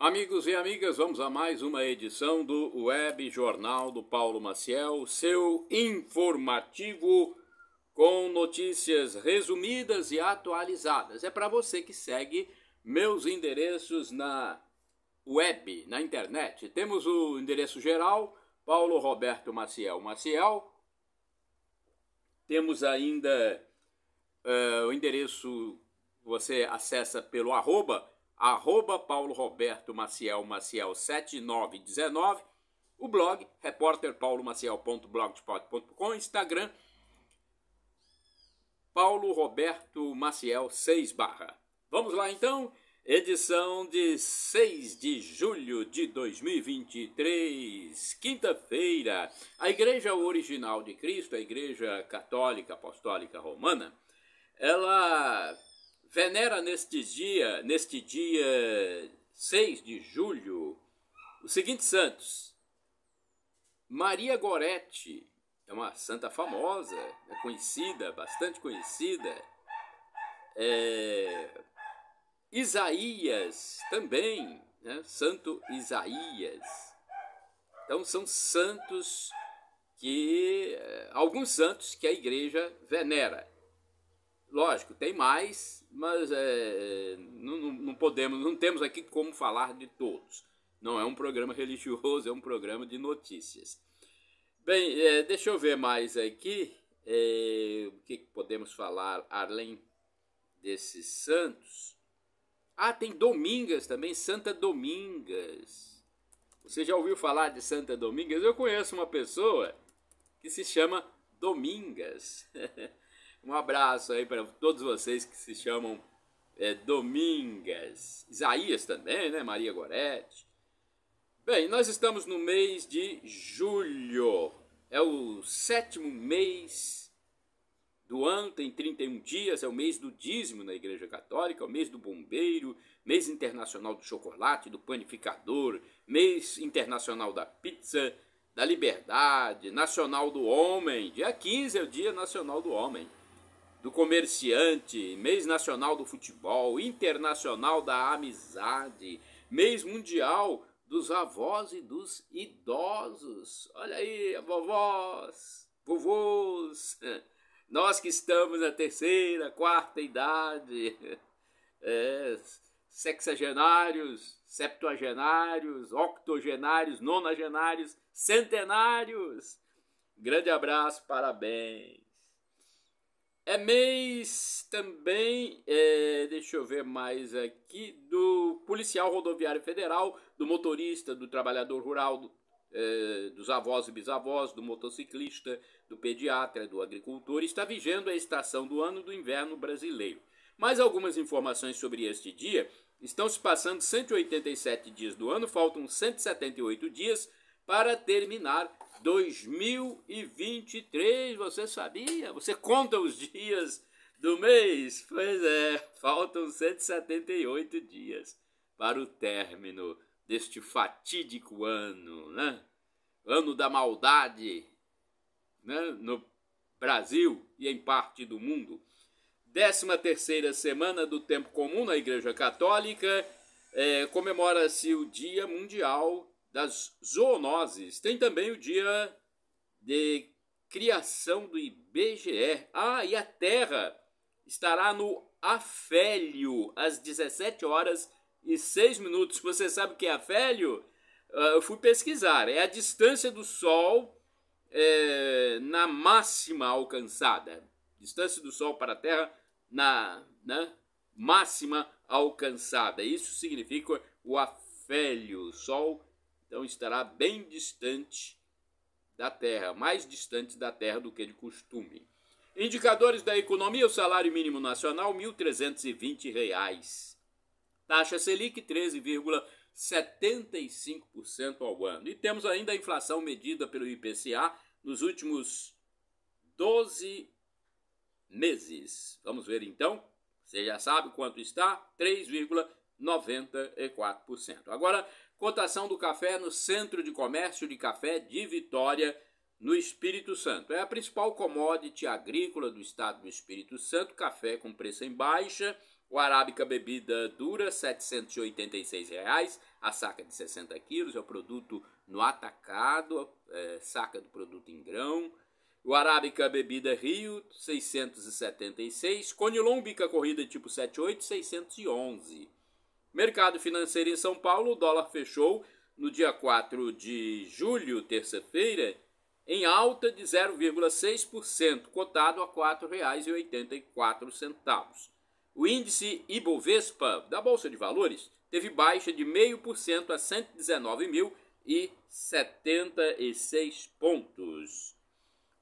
Amigos e amigas, vamos a mais uma edição do Web Jornal do Paulo Maciel, seu informativo com notícias resumidas e atualizadas. É para você que segue meus endereços na web, na internet. Temos o endereço geral, Paulo Roberto Maciel Maciel. Temos ainda uh, o endereço, você acessa pelo arroba arroba Paulo Roberto Maciel, Maciel 7919, o blog repórterpaulomaciel.blogspot.com, Instagram Paulo Roberto Maciel 6 barra. Vamos lá então, edição de 6 de julho de 2023, quinta-feira. A Igreja Original de Cristo, a Igreja Católica Apostólica Romana, ela venera neste dia, neste dia 6 de julho, os seguintes santos. Maria Gorete, é uma santa famosa, é conhecida, bastante conhecida. É, Isaías também, né? Santo Isaías. Então são santos que é, alguns santos que a igreja venera. Lógico, tem mais, mas é, é não, não podemos, não temos aqui como falar de todos. Não é um programa religioso, é um programa de notícias. Bem, é, deixa eu ver mais aqui é, o que podemos falar além desses santos. Ah, tem Domingas também, Santa Domingas. Você já ouviu falar de Santa Domingas? Eu conheço uma pessoa que se chama Domingas. Um abraço aí para todos vocês que se chamam é, Domingas. Isaías também, né? Maria Gorete. Bem, nós estamos no mês de julho. É o sétimo mês do ano, tem 31 dias. É o mês do dízimo na Igreja Católica, é o mês do bombeiro, mês internacional do chocolate, do panificador, mês internacional da pizza, da liberdade, nacional do homem. Dia 15 é o Dia Nacional do Homem do comerciante, mês nacional do futebol, internacional da amizade, mês mundial dos avós e dos idosos. Olha aí, vovós, vovôs, nós que estamos na terceira, quarta idade, é, sexagenários, septuagenários, octogenários, nonagenários, centenários. Grande abraço, parabéns. É mês também, é, deixa eu ver mais aqui, do policial rodoviário federal, do motorista, do trabalhador rural, do, é, dos avós e bisavós, do motociclista, do pediatra, do agricultor. Está vigendo a estação do ano do inverno brasileiro. Mais algumas informações sobre este dia. Estão se passando 187 dias do ano, faltam 178 dias para terminar 2023. Você sabia? Você conta os dias do mês? Pois é, faltam 178 dias para o término deste fatídico ano, né? Ano da maldade, né? No Brasil e em parte do mundo. 13 terceira semana do tempo comum na Igreja Católica, é, comemora-se o Dia Mundial das zoonoses. Tem também o dia de criação do IBGE. Ah, e a Terra estará no Afélio às 17 horas e 6 minutos. Você sabe o que é Afélio? Ah, eu fui pesquisar. É a distância do Sol é, na máxima alcançada. Distância do Sol para a Terra na né, máxima alcançada. Isso significa o Afélio, Sol então estará bem distante da terra, mais distante da terra do que de costume. Indicadores da economia: o salário mínimo nacional R$ 1.320. Taxa Selic 13,75% ao ano. E temos ainda a inflação medida pelo IPCA nos últimos 12 meses. Vamos ver então. Você já sabe quanto está? 3,94%. Agora, Cotação do café no Centro de Comércio de Café de Vitória, no Espírito Santo. É a principal commodity agrícola do estado do Espírito Santo, café com preço em baixa, o arábica bebida dura R$ 786, reais, a saca de 60 quilos, é o produto no atacado, é, saca do produto em grão. O arábica bebida Rio, 676, conilombica corrida tipo 78, 611. Mercado financeiro em São Paulo, o dólar fechou no dia 4 de julho, terça-feira, em alta de 0,6%, cotado a R$ 4,84. O índice Ibovespa da Bolsa de Valores teve baixa de 0,5% a 119.076 pontos.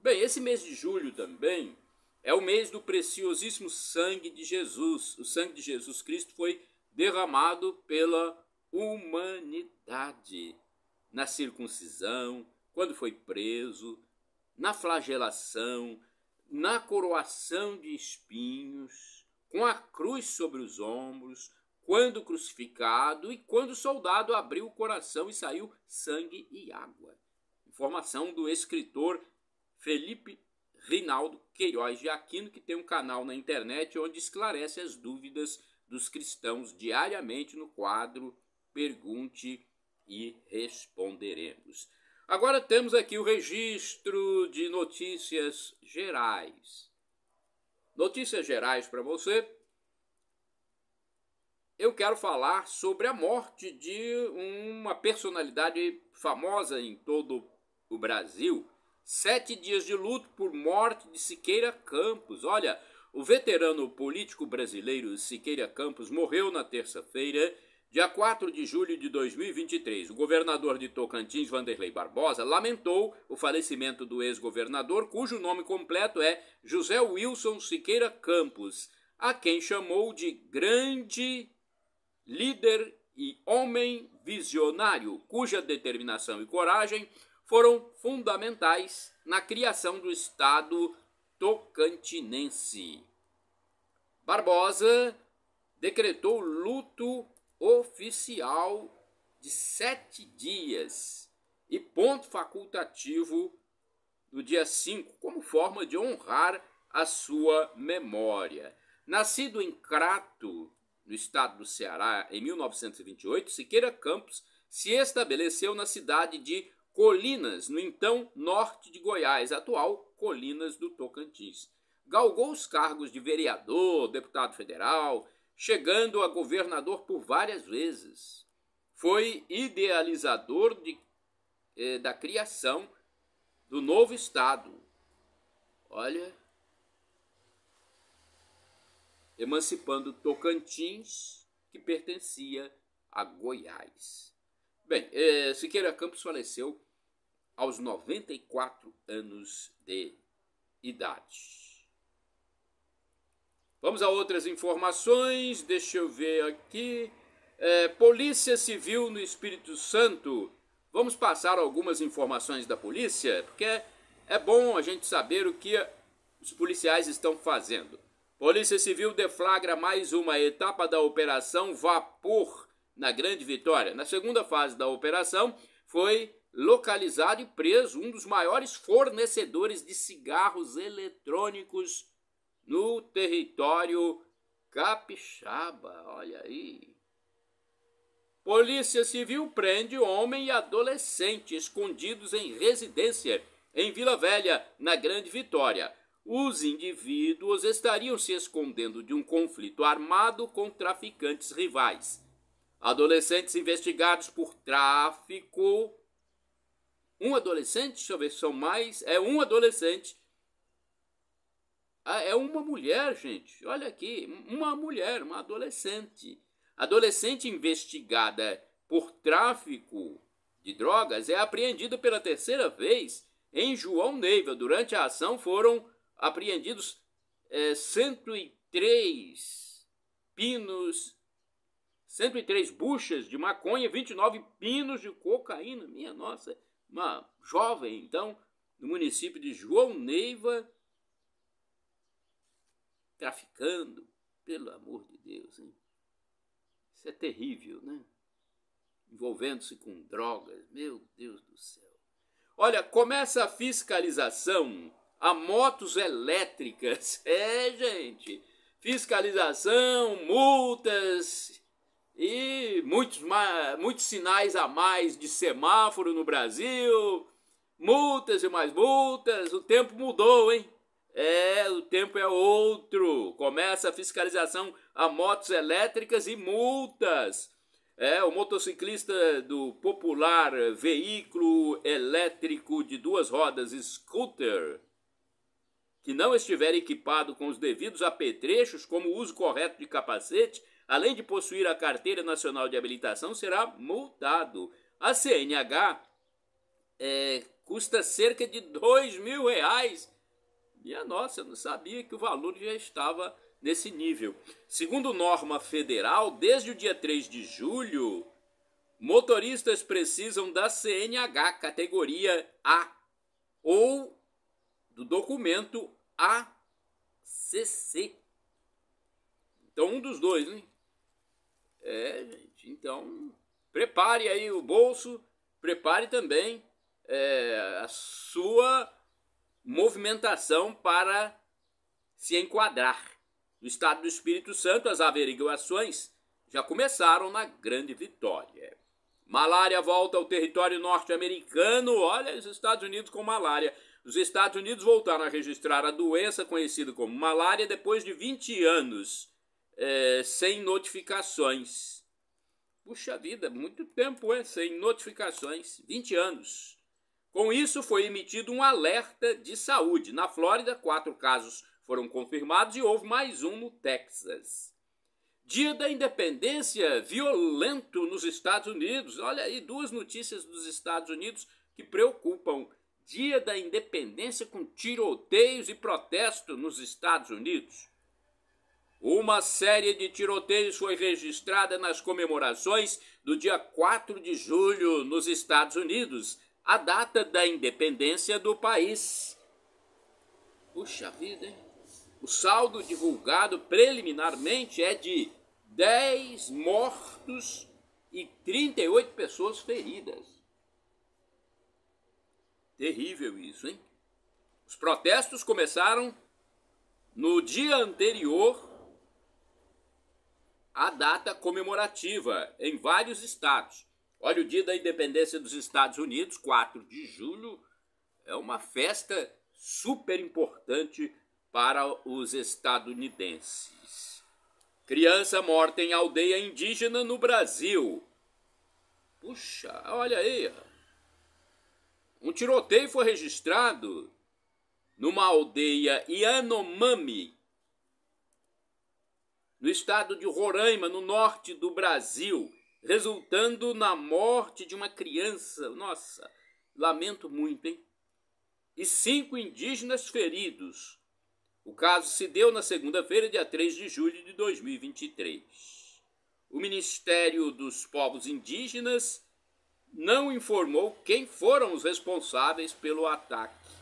Bem, esse mês de julho também é o mês do preciosíssimo sangue de Jesus. O sangue de Jesus Cristo foi derramado pela humanidade na circuncisão, quando foi preso, na flagelação, na coroação de espinhos, com a cruz sobre os ombros, quando crucificado e quando o soldado abriu o coração e saiu sangue e água. Informação do escritor Felipe Reinaldo Queiroz de Aquino, que tem um canal na internet onde esclarece as dúvidas dos cristãos diariamente no quadro Pergunte e Responderemos. Agora temos aqui o registro de notícias gerais. Notícias gerais para você. Eu quero falar sobre a morte de uma personalidade famosa em todo o Brasil. Sete dias de luto por morte de Siqueira Campos. Olha, o veterano político brasileiro Siqueira Campos morreu na terça-feira, dia 4 de julho de 2023. O governador de Tocantins, Vanderlei Barbosa, lamentou o falecimento do ex-governador, cujo nome completo é José Wilson Siqueira Campos, a quem chamou de grande líder e homem visionário, cuja determinação e coragem foram fundamentais na criação do Estado tocantinense. Barbosa decretou luto oficial de sete dias e ponto facultativo do dia 5, como forma de honrar a sua memória. Nascido em Crato, no estado do Ceará, em 1928, Siqueira Campos se estabeleceu na cidade de Colinas, no então norte de Goiás, atual Colinas do Tocantins. Galgou os cargos de vereador, deputado federal, chegando a governador por várias vezes. Foi idealizador de, eh, da criação do novo Estado. Olha, emancipando Tocantins, que pertencia a Goiás. Bem, eh, Siqueira Campos faleceu aos 94 anos de idade. Vamos a outras informações, deixa eu ver aqui. É, polícia Civil no Espírito Santo. Vamos passar algumas informações da polícia, porque é, é bom a gente saber o que os policiais estão fazendo. Polícia Civil deflagra mais uma etapa da Operação Vapor na Grande Vitória. Na segunda fase da operação, foi localizado e preso um dos maiores fornecedores de cigarros eletrônicos no território capixaba. Olha aí. Polícia Civil prende homem e adolescente escondidos em residência em Vila Velha, na Grande Vitória. Os indivíduos estariam se escondendo de um conflito armado com traficantes rivais. Adolescentes investigados por tráfico. Um adolescente, deixa eu ver, são mais. É um adolescente. Ah, é uma mulher, gente. Olha aqui, uma mulher, uma adolescente. Adolescente investigada por tráfico de drogas é apreendida pela terceira vez em João Neiva. Durante a ação foram apreendidos é, eh, 103 pinos 103 buchas de maconha, 29 pinos de cocaína. Minha nossa, uma jovem, então, no município de João Neiva, traficando. Pelo amor de Deus, hein? Isso é terrível, né? Envolvendo-se com drogas. Meu Deus do céu. Olha, começa a fiscalização a motos elétricas. É, gente. Fiscalização, multas e muitos, muitos sinais a mais de semáforo no Brasil, multas e mais multas. O tempo mudou, hein? É, o tempo é outro. Começa a fiscalização a motos elétricas e multas. É, o motociclista do popular veículo elétrico de duas rodas, scooter, que não estiver equipado com os devidos apetrechos, como o uso correto de capacete, além de possuir a Carteira Nacional de Habilitação, será multado. A CNH é, custa cerca de dois mil reais. E a nossa, eu não sabia que o valor já estava nesse nível. Segundo norma federal, desde o dia 3 de julho, motoristas precisam da CNH categoria A ou do documento ACC. Então, um dos dois, né? É, gente, então prepare aí o bolso, prepare também é, a sua movimentação para se enquadrar. No estado do Espírito Santo, as averiguações já começaram na Grande Vitória. Malária volta ao território norte-americano. Olha, os Estados Unidos com malária. Os Estados Unidos voltaram a registrar a doença conhecida como malária depois de 20 anos é, sem notificações. Puxa vida, muito tempo é sem notificações 20 anos. Com isso, foi emitido um alerta de saúde. Na Flórida, quatro casos foram confirmados e houve mais um no Texas. Dia da Independência violento nos Estados Unidos. Olha aí, duas notícias dos Estados Unidos que preocupam. Dia da Independência com tiroteios e protesto nos Estados Unidos. Uma série de tiroteios foi registrada nas comemorações do dia 4 de julho nos Estados Unidos, a data da independência do país. Puxa vida, hein? O saldo divulgado preliminarmente é de 10 mortos e 38 pessoas feridas. Terrível isso, hein? Os protestos começaram no dia anterior a data comemorativa em vários estados. Olha, o Dia da Independência dos Estados Unidos, 4 de julho, é uma festa super importante para os estadunidenses. Criança morta em aldeia indígena no Brasil. Puxa, olha aí. Um tiroteio foi registrado numa aldeia Yanomami, no estado de Roraima, no norte do Brasil, resultando na morte de uma criança. Nossa, lamento muito, hein? E cinco indígenas feridos. O caso se deu na segunda-feira, dia 3 de julho de 2023. O Ministério dos Povos Indígenas não informou quem foram os responsáveis pelo ataque.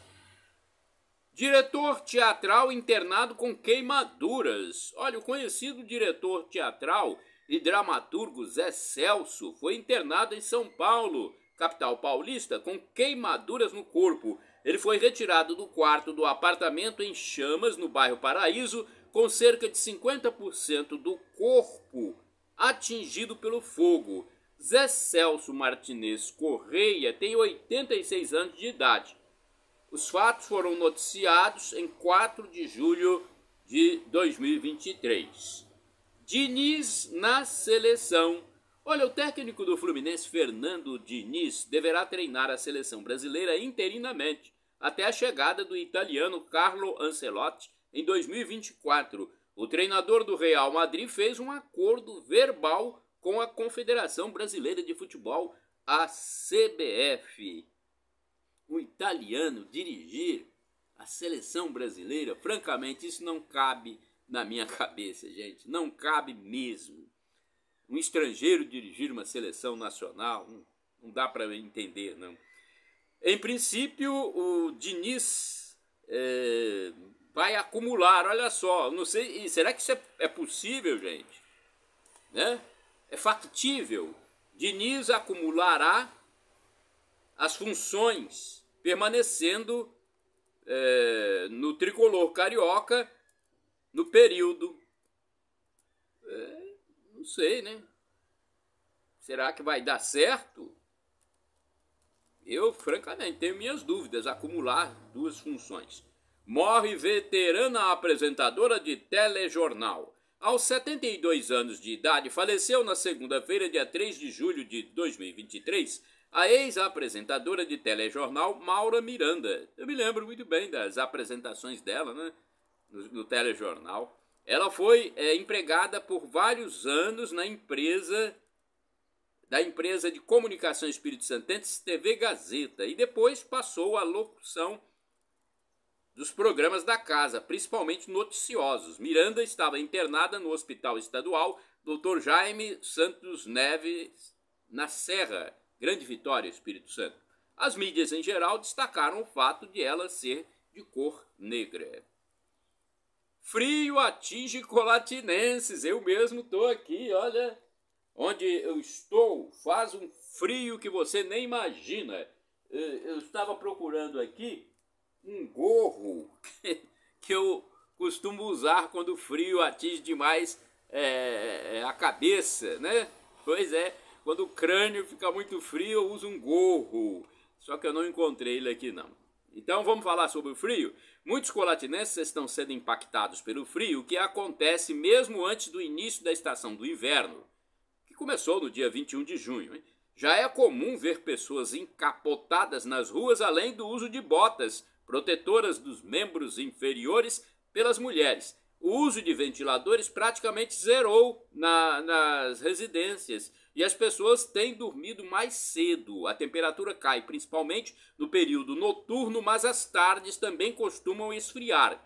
Diretor teatral internado com queimaduras. Olha, o conhecido diretor teatral e dramaturgo Zé Celso foi internado em São Paulo, capital paulista, com queimaduras no corpo. Ele foi retirado do quarto do apartamento em chamas, no bairro Paraíso, com cerca de 50% do corpo atingido pelo fogo. Zé Celso Martinez Correia tem 86 anos de idade os fatos foram noticiados em 4 de julho de 2023. Diniz na seleção. Olha, o técnico do Fluminense, Fernando Diniz, deverá treinar a seleção brasileira interinamente até a chegada do italiano Carlo Ancelotti em 2024. O treinador do Real Madrid fez um acordo verbal com a Confederação Brasileira de Futebol, a CBF um italiano dirigir a seleção brasileira? Francamente, isso não cabe na minha cabeça, gente. Não cabe mesmo. Um estrangeiro dirigir uma seleção nacional, não, não dá para entender, não. Em princípio, o Diniz é, vai acumular, olha só, não sei, será que isso é, é possível, gente? Né? É factível? Diniz acumulará as funções, permanecendo é, no tricolor carioca no período. É, não sei, né? Será que vai dar certo? Eu, francamente, tenho minhas dúvidas. Acumular duas funções. Morre veterana apresentadora de telejornal. Aos 72 anos de idade, faleceu na segunda-feira, dia 3 de julho de 2023 a ex-apresentadora de telejornal Maura Miranda. Eu me lembro muito bem das apresentações dela né, no, no telejornal. Ela foi é, empregada por vários anos na empresa da empresa de comunicação Espírito Santense TV Gazeta e depois passou à locução dos programas da casa, principalmente noticiosos. Miranda estava internada no Hospital Estadual Dr. Jaime Santos Neves na Serra Grande vitória, Espírito Santo. As mídias em geral destacaram o fato de ela ser de cor negra. Frio atinge colatinenses. Eu mesmo estou aqui, olha. Onde eu estou, faz um frio que você nem imagina. Eu estava procurando aqui um gorro que eu costumo usar quando o frio atinge demais é, é a cabeça, né? Pois é, quando o crânio fica muito frio, eu uso um gorro. Só que eu não encontrei ele aqui não. Então vamos falar sobre o frio? Muitos colatinenses estão sendo impactados pelo frio, que acontece mesmo antes do início da estação do inverno, que começou no dia 21 de junho. Hein? Já é comum ver pessoas encapotadas nas ruas, além do uso de botas protetoras dos membros inferiores pelas mulheres. O uso de ventiladores praticamente zerou na, nas residências e as pessoas têm dormido mais cedo. A temperatura cai principalmente no período noturno, mas as tardes também costumam esfriar.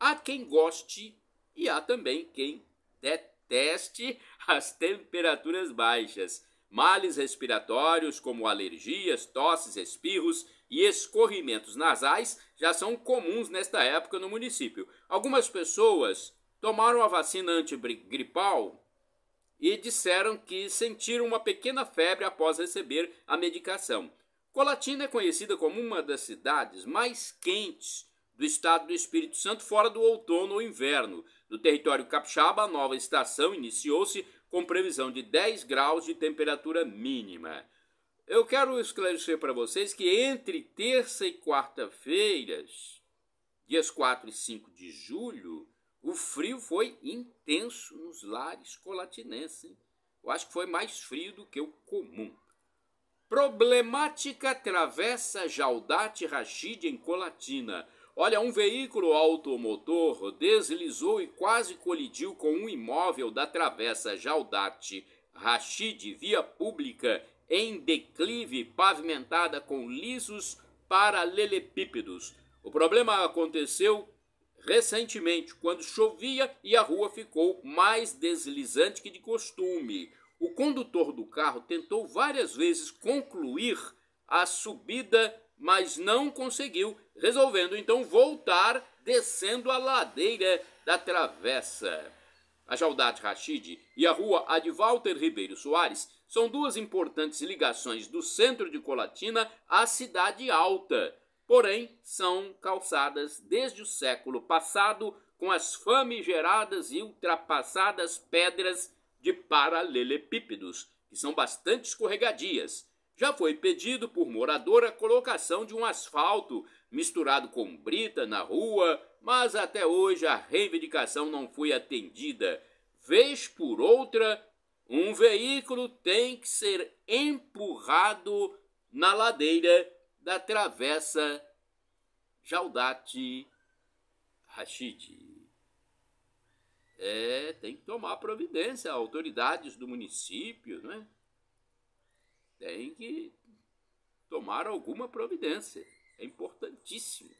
Há quem goste e há também quem deteste as temperaturas baixas. Males respiratórios, como alergias, tosses, espirros e escorrimentos nasais, já são comuns nesta época no município. Algumas pessoas tomaram a vacina antigripal e disseram que sentiram uma pequena febre após receber a medicação. Colatina é conhecida como uma das cidades mais quentes do estado do Espírito Santo fora do outono ou inverno. No território capixaba, a nova estação iniciou-se com previsão de 10 graus de temperatura mínima. Eu quero esclarecer para vocês que entre terça e quarta-feiras, dias 4 e 5 de julho, o frio foi intenso nos lares colatinenses. Hein? Eu acho que foi mais frio do que o comum. Problemática travessa Jaldate Rachid em Colatina. Olha, um veículo automotor deslizou e quase colidiu com um imóvel da Travessa Jaldate Rachid, via pública em declive, pavimentada com lisos paralelepípedos. O problema aconteceu recentemente, quando chovia e a rua ficou mais deslizante que de costume. O condutor do carro tentou várias vezes concluir a subida, mas não conseguiu, resolvendo então voltar descendo a ladeira da travessa. A Jaldade Rachid e a rua Advalter Ribeiro Soares são duas importantes ligações do centro de Colatina à cidade alta, porém são calçadas desde o século passado com as famigeradas e ultrapassadas pedras de paralelepípedos, que são bastante escorregadias. Já foi pedido por morador a colocação de um asfalto misturado com brita na rua, mas até hoje a reivindicação não foi atendida. Vez por outra, um veículo tem que ser empurrado na ladeira da Travessa Jaldate Rachid. É, tem que tomar providência, autoridades do município, né? Tem que tomar alguma providência. É importantíssimo.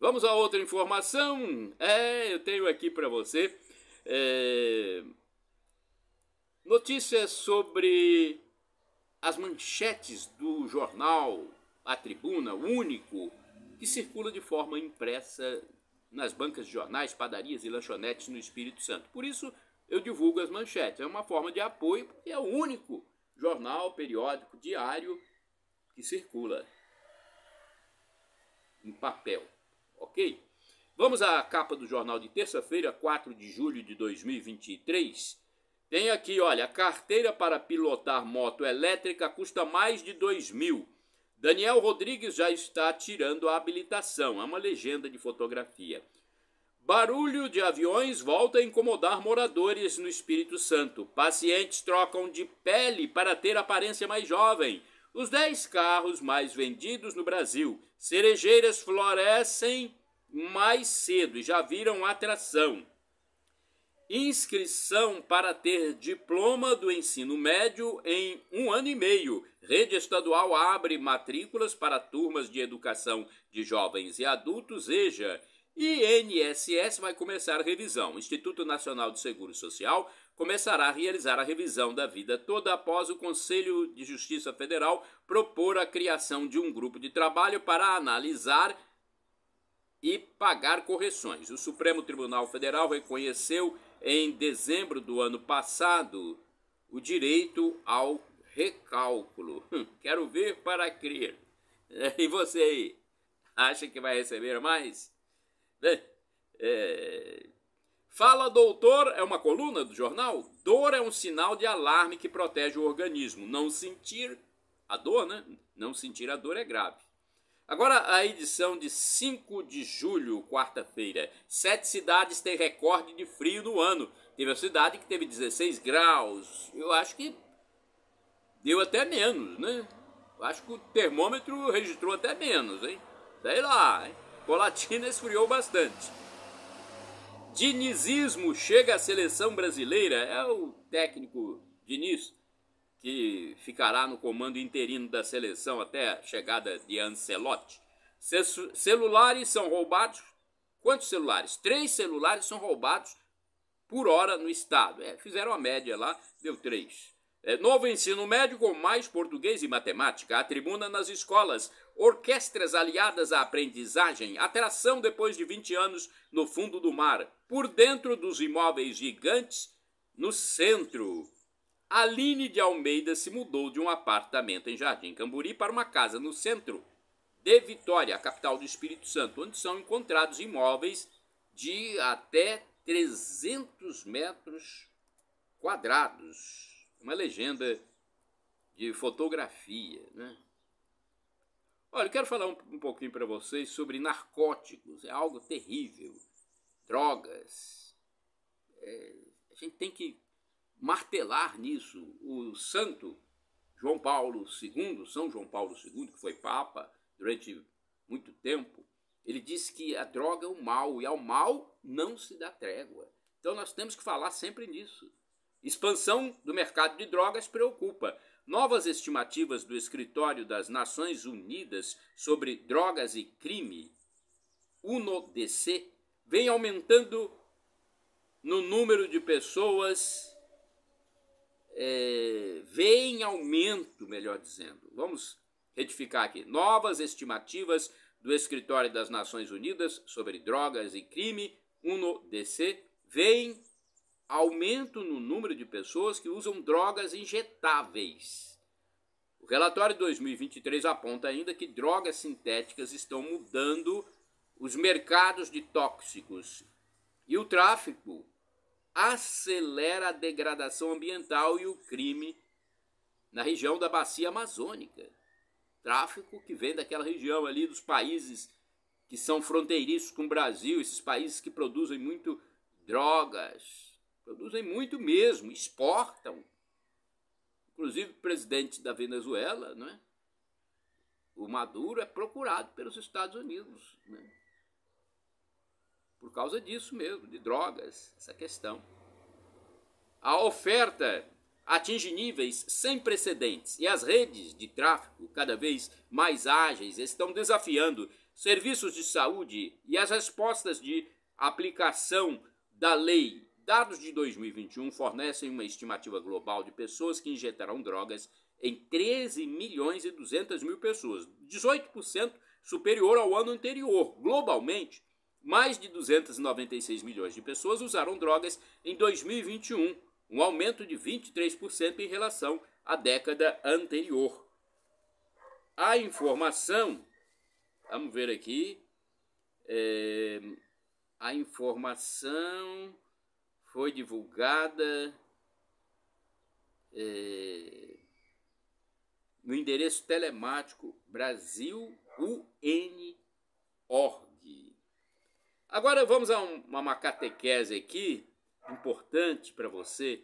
Vamos a outra informação. É, eu tenho aqui para você é, notícias sobre as manchetes do jornal A Tribuna, único, que circula de forma impressa nas bancas de jornais, padarias e lanchonetes no Espírito Santo. Por isso, eu divulgo as manchetes. É uma forma de apoio, porque é o único jornal periódico diário que circula em papel. Ok? Vamos à capa do jornal de terça-feira, 4 de julho de 2023. Tem aqui, olha, carteira para pilotar moto elétrica custa mais de 2 mil. Daniel Rodrigues já está tirando a habilitação, é uma legenda de fotografia. Barulho de aviões volta a incomodar moradores no Espírito Santo. Pacientes trocam de pele para ter aparência mais jovem. Os 10 carros mais vendidos no Brasil. Cerejeiras florescem mais cedo e já viram atração. Inscrição para ter diploma do ensino médio em um ano e meio. Rede estadual abre matrículas para turmas de educação de jovens e adultos, EJA. INSS vai começar a revisão. O Instituto Nacional de Seguro Social começará a realizar a revisão da vida toda após o Conselho de Justiça Federal propor a criação de um grupo de trabalho para analisar e pagar correções. O Supremo Tribunal Federal reconheceu em dezembro do ano passado o direito ao recálculo. Hum, quero ver para crer. E você aí, acha que vai receber mais? Né? É... Fala Doutor é uma coluna do jornal. Dor é um sinal de alarme que protege o organismo. Não sentir a dor, né? Não sentir a dor é grave. Agora a edição de 5 de julho, quarta-feira. Sete cidades têm recorde de frio no ano. Teve a cidade que teve 16 graus. Eu acho que deu até menos, né? Eu acho que o termômetro registrou até menos, hein? Sei lá, hein? Colatina esfriou bastante. Dinizismo chega à seleção brasileira. É o técnico Diniz que ficará no comando interino da seleção até a chegada de Ancelotti. Celulares são roubados. Quantos celulares? Três celulares são roubados por hora no estado. É, fizeram a média lá, deu três. É, novo ensino médio com mais português e matemática. A tribuna nas escolas. Orquestras aliadas à aprendizagem. Atração depois de 20 anos no fundo do mar. Por dentro dos imóveis gigantes no centro. Aline de Almeida se mudou de um apartamento em Jardim Camburi para uma casa no centro de Vitória, a capital do Espírito Santo, onde são encontrados imóveis de até 300 metros quadrados. Uma legenda de fotografia, né? Olha, eu quero falar um, um pouquinho para vocês sobre narcóticos, é algo terrível. Drogas. É, a gente tem que martelar nisso. O santo João Paulo II, São João Paulo II, que foi Papa durante muito tempo, ele disse que a droga é o mal e ao mal não se dá trégua. Então nós temos que falar sempre nisso. Expansão do mercado de drogas preocupa. Novas estimativas do Escritório das Nações Unidas sobre Drogas e Crime, UNODC, vem aumentando no número de pessoas é, em aumento, melhor dizendo. Vamos retificar aqui. Novas estimativas do Escritório das Nações Unidas sobre Drogas e Crime, UNODC, veem aumento no número de pessoas que usam drogas injetáveis. O relatório 2023 aponta ainda que drogas sintéticas estão mudando os mercados de tóxicos e o tráfico acelera a degradação ambiental e o crime na região da bacia amazônica. Tráfico que vem daquela região ali dos países que são fronteiriços com o Brasil, esses países que produzem muito drogas, produzem muito mesmo, exportam. Inclusive o presidente da Venezuela, não é? O Maduro é procurado pelos Estados Unidos, né? por causa disso mesmo, de drogas, essa questão. A oferta atinge níveis sem precedentes e as redes de tráfico, cada vez mais ágeis, estão desafiando serviços de saúde e as respostas de aplicação da lei. Dados de 2021 fornecem uma estimativa global de pessoas que injetarão drogas em 13 milhões e 200 mil pessoas, 18% superior ao ano anterior. Globalmente, mais de 296 milhões de pessoas usaram drogas em 2021, um aumento de 23% em relação à década anterior. A informação, vamos ver aqui, é, a informação foi divulgada é, no endereço telemático Brasil UNO Agora vamos a um, uma macatequese aqui, importante para você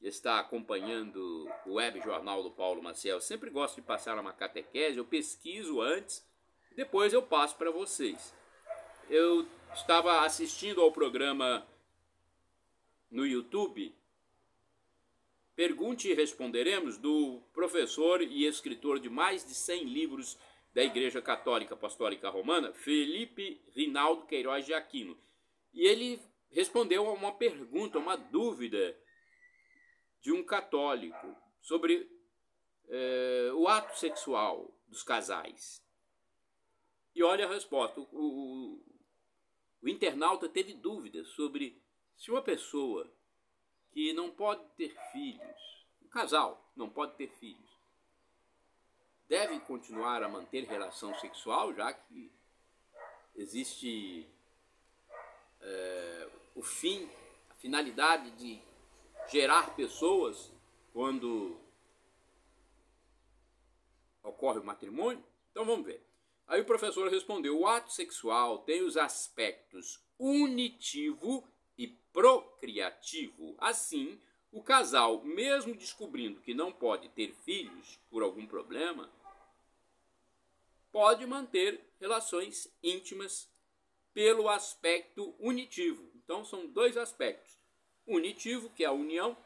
que está acompanhando o web jornal do Paulo Maciel. Eu sempre gosto de passar uma catequese, eu pesquiso antes, depois eu passo para vocês. Eu estava assistindo ao programa no YouTube Pergunte e Responderemos, do professor e escritor de mais de 100 livros da Igreja Católica Apostólica Romana, Felipe Rinaldo Queiroz de Aquino. E ele respondeu a uma pergunta, uma dúvida de um católico sobre é, o ato sexual dos casais. E olha a resposta. O, o, o internauta teve dúvidas sobre se uma pessoa que não pode ter filhos, um casal não pode ter filhos, deve continuar a manter relação sexual, já que existe é, o fim, a finalidade de gerar pessoas quando ocorre o matrimônio? Então vamos ver. Aí o professor respondeu: o ato sexual tem os aspectos unitivo e procriativo. Assim, o casal, mesmo descobrindo que não pode ter filhos por algum problema, pode manter relações íntimas pelo aspecto unitivo. Então são dois aspectos: unitivo, que é a união,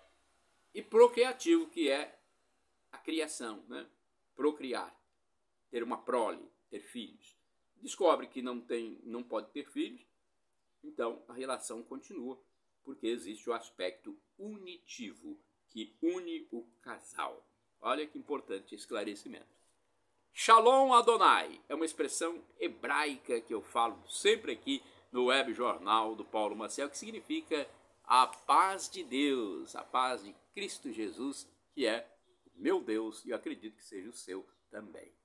e procriativo, que é a criação, né? Procriar, ter uma prole, ter filhos. Descobre que não tem, não pode ter filhos, então a relação continua, porque existe o aspecto unitivo que une o casal. Olha que importante esclarecimento. Shalom Adonai é uma expressão hebraica que eu falo sempre aqui no web jornal do Paulo Maciel, que significa a paz de Deus, a paz de Cristo Jesus, que é meu Deus e eu acredito que seja o seu também.